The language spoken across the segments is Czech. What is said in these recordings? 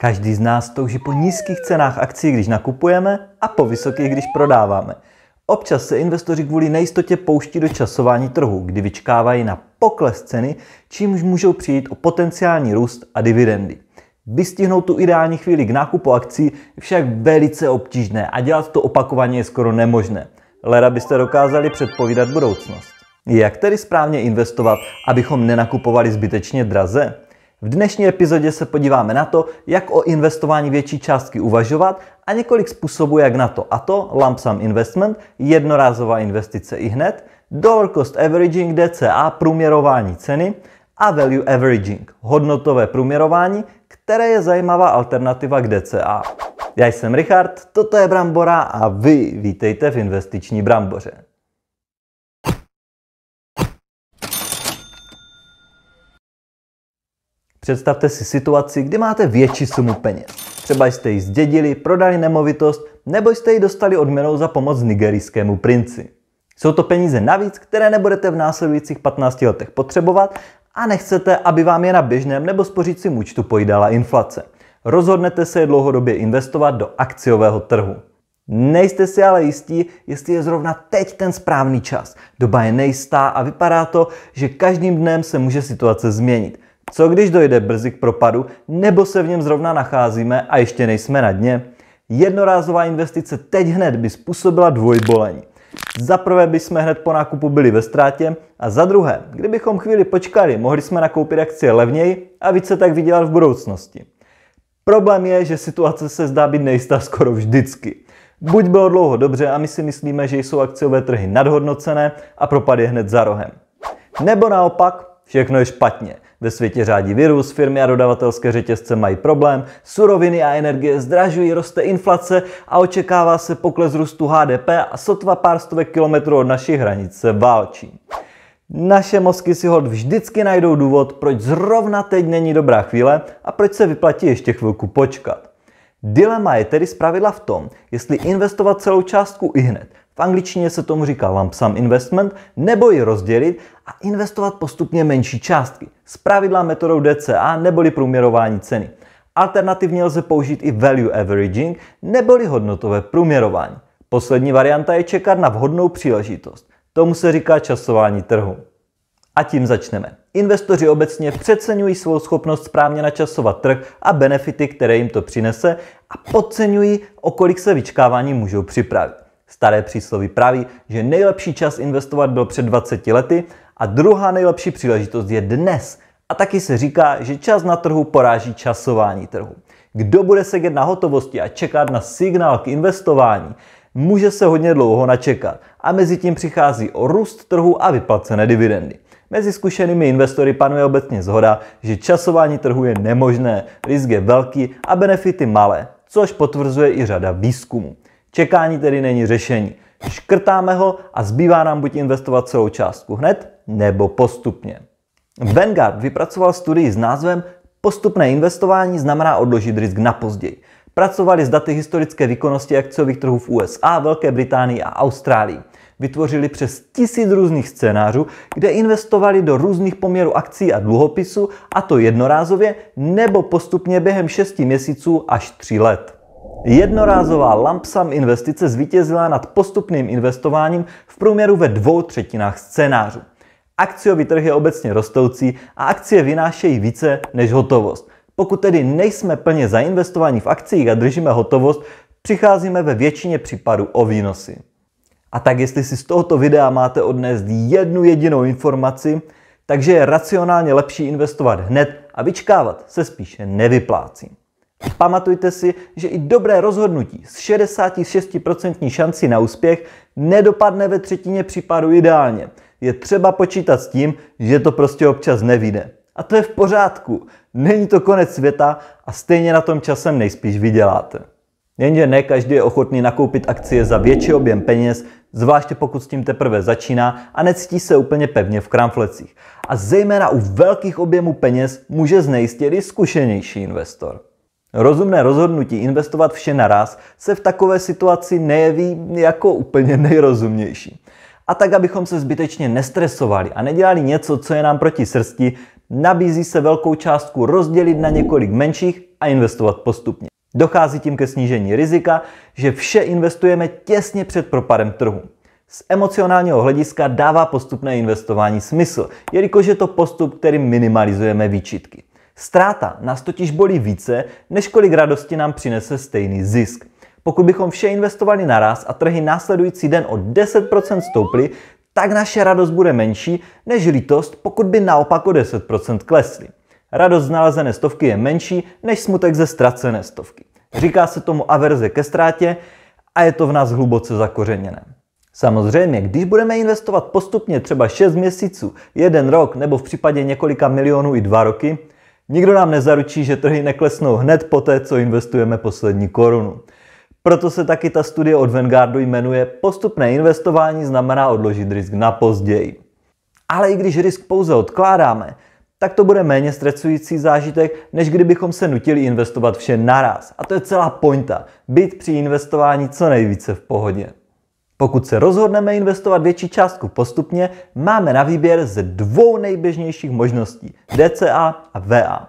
Každý z nás touží po nízkých cenách akcí, když nakupujeme, a po vysokých, když prodáváme. Občas se investoři kvůli nejistotě pouští do časování trhu, kdy vyčkávají na pokles ceny, čímž můžou přijít o potenciální růst a dividendy. Vystihnout tu ideální chvíli k nákupu akcí je však velice obtížné a dělat to opakovaně je skoro nemožné. Leda byste dokázali předpovídat budoucnost. Jak tedy správně investovat, abychom nenakupovali zbytečně draze? V dnešní epizodě se podíváme na to, jak o investování větší částky uvažovat a několik způsobů, jak na to. A to lump sum investment, jednorázová investice i hned, dollar cost averaging, DCA, průměrování ceny a value averaging, hodnotové průměrování, které je zajímavá alternativa k DCA. Já jsem Richard, toto je Brambora a vy vítejte v investiční Bramboře. Představte si situaci, kdy máte větší sumu peněz. Třeba jste ji zdědili, prodali nemovitost, nebo jste ji dostali odměnou za pomoc nigerijskému princi. Jsou to peníze navíc, které nebudete v následujících 15 letech potřebovat a nechcete, aby vám je na běžném nebo spořícím účtu pojídala inflace. Rozhodnete se je dlouhodobě investovat do akciového trhu. Nejste si ale jistí, jestli je zrovna teď ten správný čas. Doba je nejistá a vypadá to, že každým dnem se může situace změnit. Co když dojde brzy k propadu, nebo se v něm zrovna nacházíme a ještě nejsme na dně? Jednorázová investice teď hned by způsobila dvojbolení. Za prvé bychom hned po nákupu byli ve ztrátě a za druhé, kdybychom chvíli počkali, mohli jsme nakoupit akcie levněji a více tak vydělat v budoucnosti. Problém je, že situace se zdá být nejistá skoro vždycky. Buď bylo dlouho dobře a my si myslíme, že jsou akciové trhy nadhodnocené a propad je hned za rohem. Nebo naopak, všechno je špatně. Ve světě řádí virus, firmy a dodavatelské řetězce mají problém, suroviny a energie zdražují, roste inflace a očekává se pokles růstu HDP a sotva pár stovek kilometrů od našich hranic se válčí. Naše mozky si hod vždycky najdou důvod, proč zrovna teď není dobrá chvíle a proč se vyplatí ještě chvilku počkat. Dilema je tedy zpravidla v tom, jestli investovat celou částku i hned, v angličtině se tomu říká lump sum investment, nebo ji rozdělit a investovat postupně menší částky. pravidla metodou DCA neboli průměrování ceny. Alternativně lze použít i value averaging, neboli hodnotové průměrování. Poslední varianta je čekat na vhodnou příležitost. Tomu se říká časování trhu. A tím začneme. Investoři obecně přeceňují svou schopnost správně načasovat trh a benefity, které jim to přinese a podceňují, o kolik se vyčkávání můžou připravit. Staré přísloví praví, že nejlepší čas investovat byl před 20 lety a druhá nejlepší příležitost je dnes. A taky se říká, že čas na trhu poráží časování trhu. Kdo bude sedět na hotovosti a čekat na signál k investování, může se hodně dlouho načekat a mezi tím přichází o růst trhu a vyplacené dividendy. Mezi zkušenými investory panuje obecně zhoda, že časování trhu je nemožné, risk je velký a benefity malé, což potvrzuje i řada výzkumů. Čekání tedy není řešení. Škrtáme ho a zbývá nám buď investovat celou částku hned, nebo postupně. Vanguard vypracoval studii s názvem Postupné investování znamená odložit risk na později. Pracovali s daty historické výkonnosti akciových trhů v USA, Velké Británii a Austrálii. Vytvořili přes tisíc různých scénářů, kde investovali do různých poměrů akcí a dluhopisů, a to jednorázově nebo postupně během 6 měsíců až 3 let. Jednorázová lampsam investice zvítězila nad postupným investováním v průměru ve dvou třetinách scénářů. Akciový trh je obecně rostoucí a akcie vynášejí více než hotovost. Pokud tedy nejsme plně zainvestovaní v akcích a držíme hotovost, přicházíme ve většině případů o výnosy. A tak jestli si z tohoto videa máte odnést jednu jedinou informaci, takže je racionálně lepší investovat hned a vyčkávat se spíše nevyplácí. Pamatujte si, že i dobré rozhodnutí s 66% šancí na úspěch nedopadne ve třetině případů ideálně. Je třeba počítat s tím, že to prostě občas nevíde. A to je v pořádku. Není to konec světa a stejně na tom časem nejspíš vyděláte. Jenže ne každý je ochotný nakoupit akcie za větší objem peněz, zvláště pokud s tím teprve začíná a necítí se úplně pevně v kramflecích. A zejména u velkých objemů peněz může znejistit i zkušenější investor. Rozumné rozhodnutí investovat vše naraz se v takové situaci nejeví jako úplně nejrozumnější. A tak, abychom se zbytečně nestresovali a nedělali něco, co je nám proti srsti, nabízí se velkou částku rozdělit na několik menších a investovat postupně. Dochází tím ke snížení rizika, že vše investujeme těsně před propadem trhu. Z emocionálního hlediska dává postupné investování smysl, jelikož je to postup, který minimalizujeme výčitky. Stráta nás totiž bolí více, než kolik radosti nám přinese stejný zisk. Pokud bychom vše investovali naraz a trhy následující den o 10% stouply, tak naše radost bude menší než lítost, pokud by naopak o 10% klesly. Radost z nalezené stovky je menší než smutek ze ztracené stovky. Říká se tomu averze ke ztrátě a je to v nás hluboce zakořeněné. Samozřejmě, když budeme investovat postupně třeba 6 měsíců, 1 rok nebo v případě několika milionů i 2 roky, Nikdo nám nezaručí, že trhy neklesnou hned po té, co investujeme poslední korunu. Proto se taky ta studie od Vanguardu jmenuje Postupné investování znamená odložit risk na později. Ale i když risk pouze odkládáme, tak to bude méně stresující zážitek, než kdybychom se nutili investovat vše naraz. A to je celá pointa. Být při investování co nejvíce v pohodě. Pokud se rozhodneme investovat větší částku postupně, máme na výběr ze dvou nejběžnějších možností DCA a VA.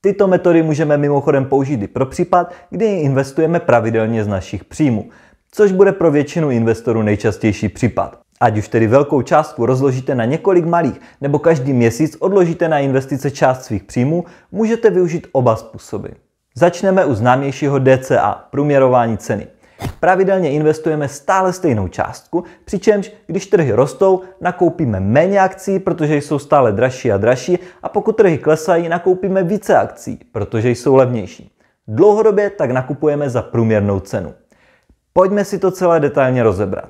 Tyto metody můžeme mimochodem použít i pro případ, kdy investujeme pravidelně z našich příjmů, což bude pro většinu investorů nejčastější případ. Ať už tedy velkou částku rozložíte na několik malých nebo každý měsíc odložíte na investice část svých příjmů, můžete využít oba způsoby. Začneme u známějšího DCA, průměrování ceny. Pravidelně investujeme stále stejnou částku, přičemž když trhy rostou, nakoupíme méně akcí, protože jsou stále dražší a dražší a pokud trhy klesají, nakoupíme více akcí, protože jsou levnější. Dlouhodobě tak nakupujeme za průměrnou cenu. Pojďme si to celé detailně rozebrat.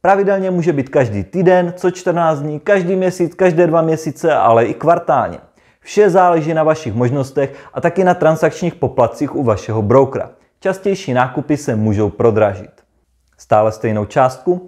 Pravidelně může být každý týden, co 14 dní, každý měsíc, každé dva měsíce, ale i kvartálně. Vše záleží na vašich možnostech a taky na transakčních poplacích u vašeho brokera častější nákupy se můžou prodražit. Stále stejnou částku?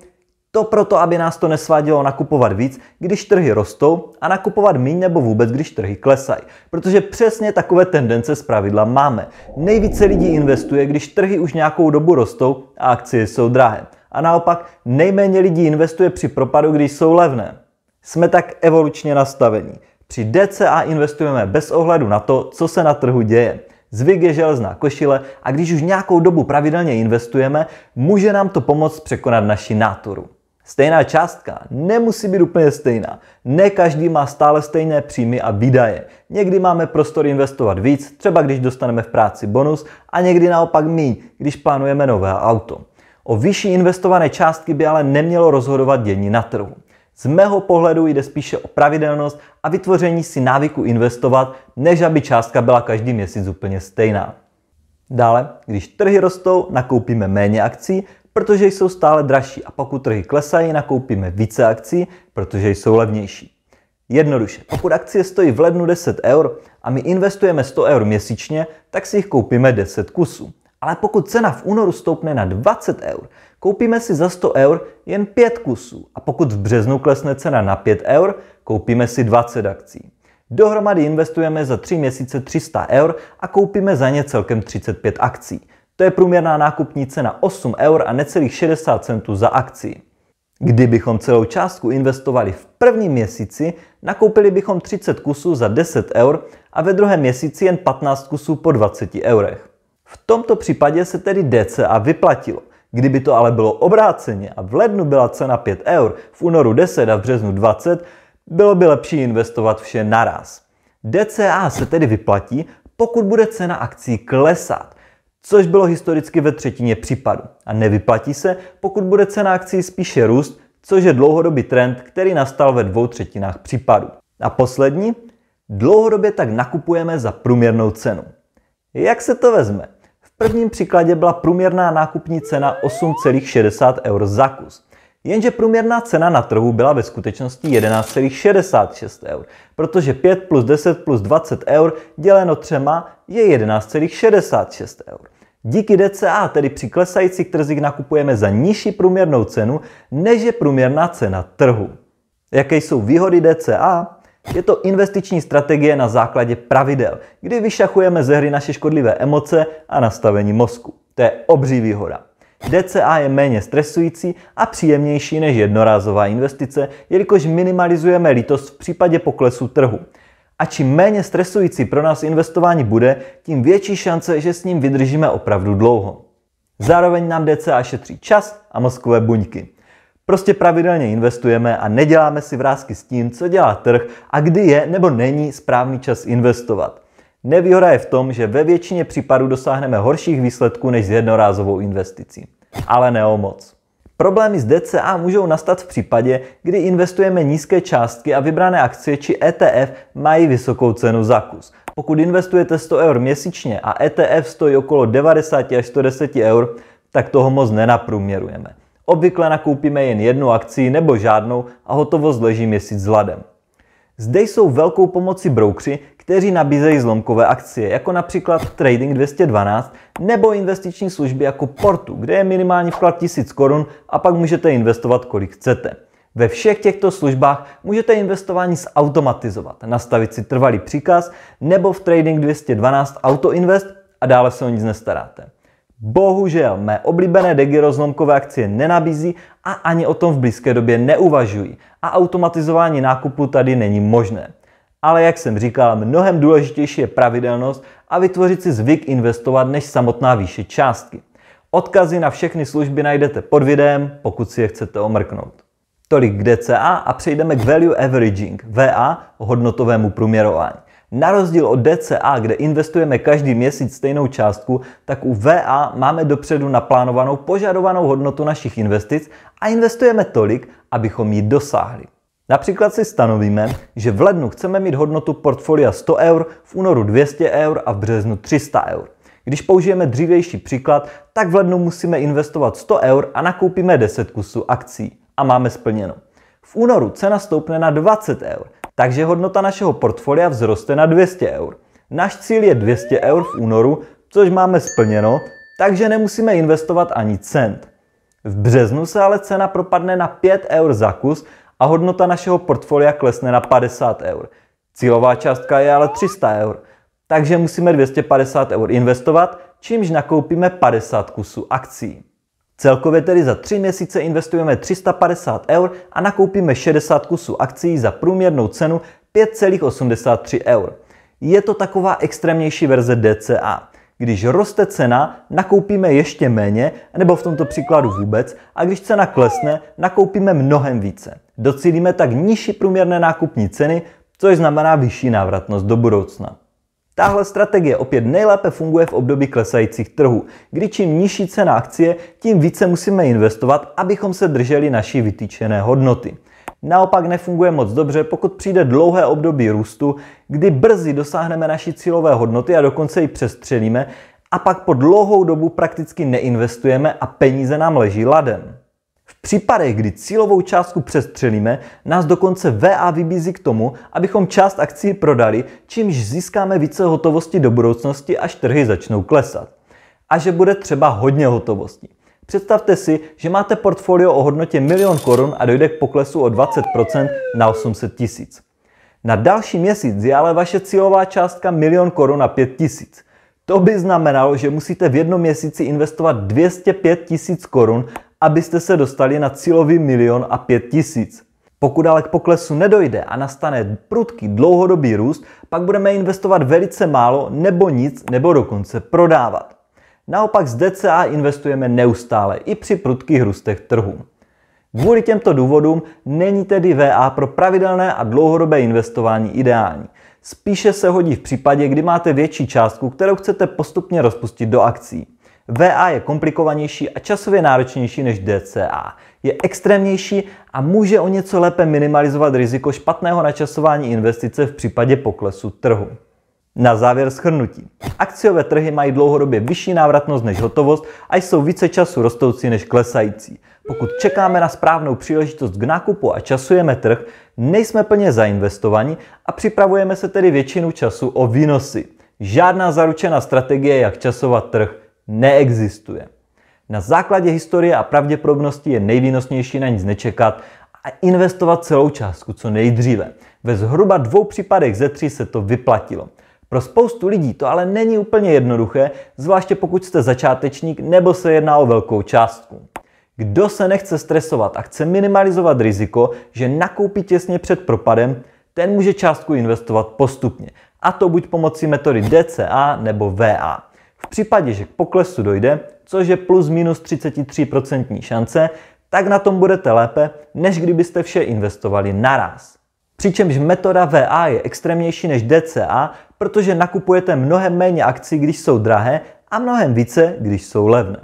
To proto, aby nás to nesvádělo nakupovat víc, když trhy rostou a nakupovat méně nebo vůbec, když trhy klesají. Protože přesně takové tendence z pravidla máme. Nejvíce lidí investuje, když trhy už nějakou dobu rostou a akcie jsou drahé. A naopak nejméně lidí investuje při propadu, když jsou levné. Jsme tak evolučně nastavení. Při DCA investujeme bez ohledu na to, co se na trhu děje. Zvyk je železná košile a když už nějakou dobu pravidelně investujeme, může nám to pomoct překonat naši náturu. Stejná částka nemusí být úplně stejná. Ne každý má stále stejné příjmy a výdaje. Někdy máme prostor investovat víc, třeba když dostaneme v práci bonus, a někdy naopak míň, když plánujeme nové auto. O vyšší investované částky by ale nemělo rozhodovat dění na trhu. Z mého pohledu jde spíše o pravidelnost a vytvoření si návyku investovat, než aby částka byla každý měsíc úplně stejná. Dále, když trhy rostou, nakoupíme méně akcí, protože jsou stále dražší a pokud trhy klesají, nakoupíme více akcí, protože jsou levnější. Jednoduše, pokud akcie stojí v lednu 10 eur a my investujeme 100 eur měsíčně, tak si jich koupíme 10 kusů. Ale pokud cena v únoru stoupne na 20 eur, koupíme si za 100 eur jen 5 kusů a pokud v březnu klesne cena na 5 eur, koupíme si 20 akcí. Dohromady investujeme za 3 měsíce 300 eur a koupíme za ně celkem 35 akcí. To je průměrná nákupní cena 8 eur a necelých 60 centů za akci. Kdybychom celou částku investovali v prvním měsíci, nakoupili bychom 30 kusů za 10 eur a ve druhém měsíci jen 15 kusů po 20 eurech. V tomto případě se tedy DCA vyplatilo – Kdyby to ale bylo obráceně a v lednu byla cena 5 eur, v únoru 10 a v březnu 20, bylo by lepší investovat vše naraz. DCA se tedy vyplatí, pokud bude cena akcí klesat, což bylo historicky ve třetině případu. A nevyplatí se, pokud bude cena akcí spíše růst, což je dlouhodobý trend, který nastal ve dvou třetinách případů. A poslední, dlouhodobě tak nakupujeme za průměrnou cenu. Jak se to vezme? prvním příkladě byla průměrná nákupní cena 8,60 eur za kus. Jenže průměrná cena na trhu byla ve skutečnosti 11,66 eur, protože 5 plus 10 plus 20 eur děleno třema je 11,66 eur. Díky DCA, tedy při klesajících trzích, nakupujeme za nižší průměrnou cenu, než je průměrná cena trhu. Jaké jsou výhody DCA? Je to investiční strategie na základě pravidel, kdy vyšachujeme ze hry naše škodlivé emoce a nastavení mozku. To je obří výhoda. DCA je méně stresující a příjemnější než jednorázová investice, jelikož minimalizujeme lítost v případě poklesu trhu. A čím méně stresující pro nás investování bude, tím větší šance, že s ním vydržíme opravdu dlouho. Zároveň nám DCA šetří čas a mozkové buňky. Prostě pravidelně investujeme a neděláme si vrázky s tím, co dělá trh a kdy je nebo není správný čas investovat. Nevýhoda je v tom, že ve většině případů dosáhneme horších výsledků než s jednorázovou investicí. Ale ne o moc. Problémy s DCA můžou nastat v případě, kdy investujeme nízké částky a vybrané akcie či ETF mají vysokou cenu za kus. Pokud investujete 100 eur měsíčně a ETF stojí okolo 90 až 110 eur, tak toho moc nenaprůměrujeme. Obvykle nakoupíme jen jednu akci nebo žádnou a hotovost leží měsíc s hladem. Zde jsou velkou pomoci broukři, kteří nabízejí zlomkové akcie, jako například Trading 212 nebo investiční služby jako Portu, kde je minimální vklad 1000 korun a pak můžete investovat kolik chcete. Ve všech těchto službách můžete investování zautomatizovat, nastavit si trvalý příkaz nebo v Trading 212 Autoinvest a dále se o nic nestaráte. Bohužel, mé oblíbené degy rozlomkové akcie nenabízí a ani o tom v blízké době neuvažují a automatizování nákupu tady není možné. Ale jak jsem říkal, mnohem důležitější je pravidelnost a vytvořit si zvyk investovat než samotná výše částky. Odkazy na všechny služby najdete pod videem, pokud si je chcete omrknout. Tolik k DCA a přejdeme k Value Averaging, VA, hodnotovému průměrování. Na rozdíl od DCA, kde investujeme každý měsíc stejnou částku, tak u VA máme dopředu naplánovanou požadovanou hodnotu našich investic a investujeme tolik, abychom ji dosáhli. Například si stanovíme, že v lednu chceme mít hodnotu portfolia 100 eur, v únoru 200 eur a v březnu 300 eur. Když použijeme dřívější příklad, tak v lednu musíme investovat 100 eur a nakoupíme 10 kusů akcí. A máme splněno. V únoru cena stoupne na 20 eur, takže hodnota našeho portfolia vzroste na 200 eur. Náš cíl je 200 eur v únoru, což máme splněno, takže nemusíme investovat ani cent. V březnu se ale cena propadne na 5 eur za kus a hodnota našeho portfolia klesne na 50 eur. Cílová částka je ale 300 eur, takže musíme 250 eur investovat, čímž nakoupíme 50 kusů akcí. Celkově tedy za tři měsíce investujeme 350 eur a nakoupíme 60 kusů akcí za průměrnou cenu 5,83 eur. Je to taková extrémnější verze DCA. Když roste cena, nakoupíme ještě méně, nebo v tomto příkladu vůbec, a když cena klesne, nakoupíme mnohem více. Docílíme tak nižší průměrné nákupní ceny, což znamená vyšší návratnost do budoucna. Tahle strategie opět nejlépe funguje v období klesajících trhů, kdy čím nižší cena akcie, tím více musíme investovat, abychom se drželi naší vytýčené hodnoty. Naopak nefunguje moc dobře, pokud přijde dlouhé období růstu, kdy brzy dosáhneme naší cílové hodnoty a dokonce ji přestřelíme a pak po dlouhou dobu prakticky neinvestujeme a peníze nám leží ladem případech, kdy cílovou částku přestřelíme, nás dokonce VA vybízí k tomu, abychom část akcí prodali, čímž získáme více hotovosti do budoucnosti, až trhy začnou klesat. A že bude třeba hodně hotovosti. Představte si, že máte portfolio o hodnotě milion korun a dojde k poklesu o 20% na 800 tisíc. Na další měsíc je ale vaše cílová částka milion korun na 5 tisíc. To by znamenalo, že musíte v jednom měsíci investovat 205 tisíc korun, abyste se dostali na cílový milion a pět tisíc. Pokud ale k poklesu nedojde a nastane prudký dlouhodobý růst, pak budeme investovat velice málo nebo nic nebo dokonce prodávat. Naopak z DCA investujeme neustále i při prudkých růstech trhu. Kvůli těmto důvodům není tedy VA pro pravidelné a dlouhodobé investování ideální. Spíše se hodí v případě, kdy máte větší částku, kterou chcete postupně rozpustit do akcí. VA je komplikovanější a časově náročnější než DCA. Je extrémnější a může o něco lépe minimalizovat riziko špatného načasování investice v případě poklesu trhu. Na závěr schrnutí. Akciové trhy mají dlouhodobě vyšší návratnost než hotovost a jsou více času rostoucí než klesající. Pokud čekáme na správnou příležitost k nákupu a časujeme trh, nejsme plně zainvestovaní a připravujeme se tedy většinu času o výnosy. Žádná zaručená strategie, jak časovat trh neexistuje. Na základě historie a pravděpodobnosti je nejvýnosnější na nic nečekat a investovat celou částku co nejdříve. Ve zhruba dvou případech ze tří se to vyplatilo. Pro spoustu lidí to ale není úplně jednoduché, zvláště pokud jste začátečník nebo se jedná o velkou částku. Kdo se nechce stresovat a chce minimalizovat riziko, že nakoupí těsně před propadem, ten může částku investovat postupně. A to buď pomocí metody DCA nebo VA. V případě, že k poklesu dojde, což je plus minus 33% šance, tak na tom budete lépe, než kdybyste vše investovali naraz. Přičemž metoda VA je extrémnější než DCA, protože nakupujete mnohem méně akcí, když jsou drahé a mnohem více, když jsou levné.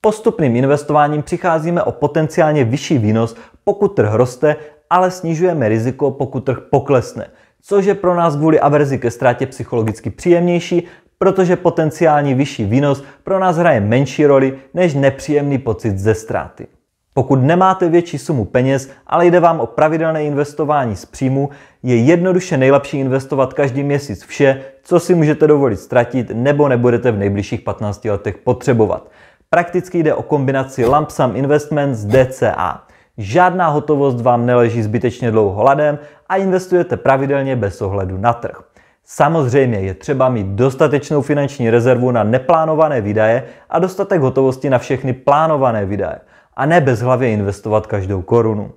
Postupným investováním přicházíme o potenciálně vyšší výnos, pokud trh roste, ale snižujeme riziko, pokud trh poklesne, což je pro nás kvůli averzi ke ztrátě psychologicky příjemnější protože potenciální vyšší výnos pro nás hraje menší roli než nepříjemný pocit ze ztráty. Pokud nemáte větší sumu peněz, ale jde vám o pravidelné investování z příjmu, je jednoduše nejlepší investovat každý měsíc vše, co si můžete dovolit ztratit nebo nebudete v nejbližších 15 letech potřebovat. Prakticky jde o kombinaci lump sum investments DCA. Žádná hotovost vám neleží zbytečně dlouho ladem a investujete pravidelně bez ohledu na trh. Samozřejmě je třeba mít dostatečnou finanční rezervu na neplánované výdaje a dostatek hotovosti na všechny plánované výdaje a ne bezhlavě investovat každou korunu.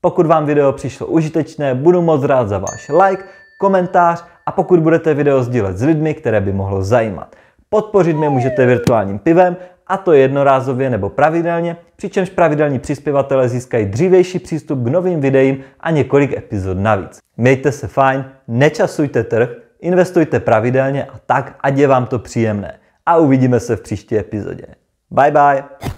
Pokud vám video přišlo užitečné, budu moc rád za váš like, komentář a pokud budete video sdílet s lidmi, které by mohlo zajímat. Podpořit mě můžete virtuálním pivem a to jednorázově nebo pravidelně, přičemž pravidelní přispěvatele získají dřívější přístup k novým videím a několik epizod navíc. Mějte se fajn, nečasujte trh, investujte pravidelně a tak, ať je vám to příjemné. A uvidíme se v příští epizodě. Bye bye!